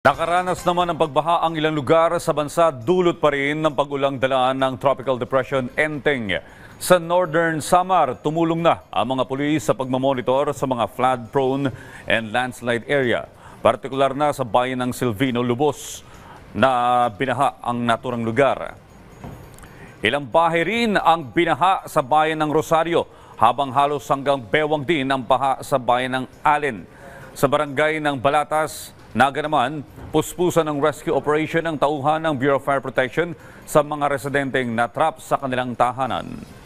Nakaranas naman ng pagbaha ang ilang lugar sa bansa dulot pa rin ng pagulang dalaan ng Tropical Depression Enteng. Sa Northern Samar, tumulong na ang mga pulis sa pagmamonitor sa mga flood-prone and landslide area, partikular na sa bayan ng Silvino, Lubos, na binaha ang naturang lugar. Ilang bahay rin ang binaha sa bayan ng Rosario, habang halos hanggang bewang din ang baha sa bayan ng Allen. Sa barangay ng Balatas, Naga naman, puspusan ng rescue operation ang tauhan ng Bureau of Fire Protection sa mga residenteng natrap sa kanilang tahanan.